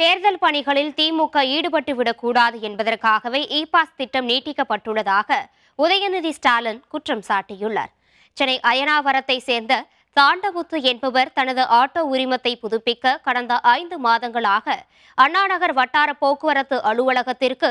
தேர்தல் பணிகளில் திமுக ஈடுபட்டு விடக்கூடாது என்பதற்காகவே இ பாஸ் திட்டம் நீட்டிக்கப்பட்டுள்ளதாக உதயநிதி ஸ்டாலின் குற்றம் சாட்டியுள்ளார் சென்னை அயனாவரத்தை சேர்ந்த தாண்டமுத்து என்பவர் தனது ஆட்டோ உரிமத்தை புதுப்பிக்க கடந்த ஐந்து மாதங்களாக அண்ணாநகர் வட்டார போக்குவரத்து அலுவலகத்திற்கு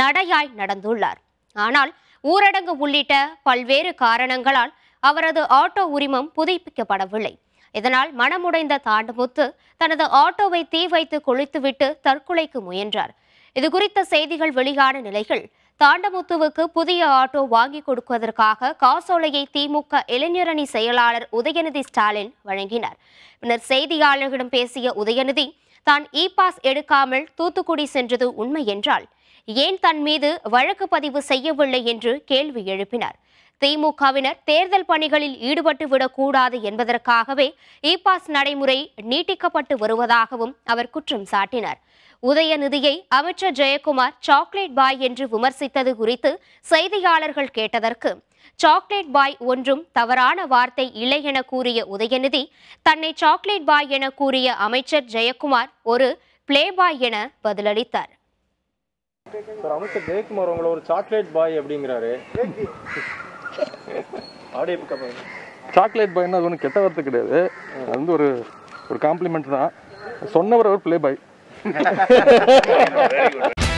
நடையாய் நடந்துள்ளார் ஆனால் ஊரடங்கு உள்ளிட்ட பல்வேறு காரணங்களால் அவரது ஆட்டோ உரிமம் புதுப்பிக்கப்படவில்லை இதனால் மனமுடைந்த தாண்டமுத்து தனது ஆட்டோவை தீ வைத்து கொளித்துவிட்டு தற்கொலைக்கு முயன்றார் இதுகுறித்த செய்திகள் வெளியான நிலையில் தாண்டமுத்துவுக்கு புதிய ஆட்டோ வாங்கி கொடுக்குவதற்காக காசோலையை திமுக இளைஞரணி செயலாளர் உதயநிதி ஸ்டாலின் வழங்கினார் பின்னர் செய்தியாளர்களிடம் பேசிய உதயநிதி தான் இ பாஸ் எடுக்காமல் தூத்துக்குடி சென்றது உண்மை என்றால் ஏன் தன் மீது வழக்கு பதிவு செய்யவில்லை என்று கேள்வி எழுப்பினார் திமுகவினர் தேர்தல் பணிகளில் ஈடுபட்டு விடக்கூடாது என்பதற்காகவே இ e பாஸ் நடைமுறை நீட்டிக்கப்பட்டு வருவதாகவும் அவர் குற்றம் சாட்டினார் உதயநிதியை அமைச்சர் ஜெயக்குமார் சாக்லேட் பாய் என்று விமர்சித்தது குறித்து செய்தியாளர்கள் கேட்டதற்கு சாக்லேட் பாய் ஒன்றும் தவறான வார்த்தை இல்லை என கூறிய உதயநிதி தன்னை சாக்லேட் பாய் என கூறிய அமைச்சர் ஜெயக்குமார் ஒரு பிளே பாய் என பதிலளித்தார் சார் அமைச்சர் ஜெயக்குமார் உங்களை ஒரு சாக்லேட் பாய் அப்படிங்கிறாரு சாக்லேட் பாய் அது ஒன்றும் கெட்ட வார்த்தை கிடையாது அது வந்து ஒரு ஒரு காம்ப்ளிமெண்ட் தான் சொன்னவர் ஒரு பிளே பாய்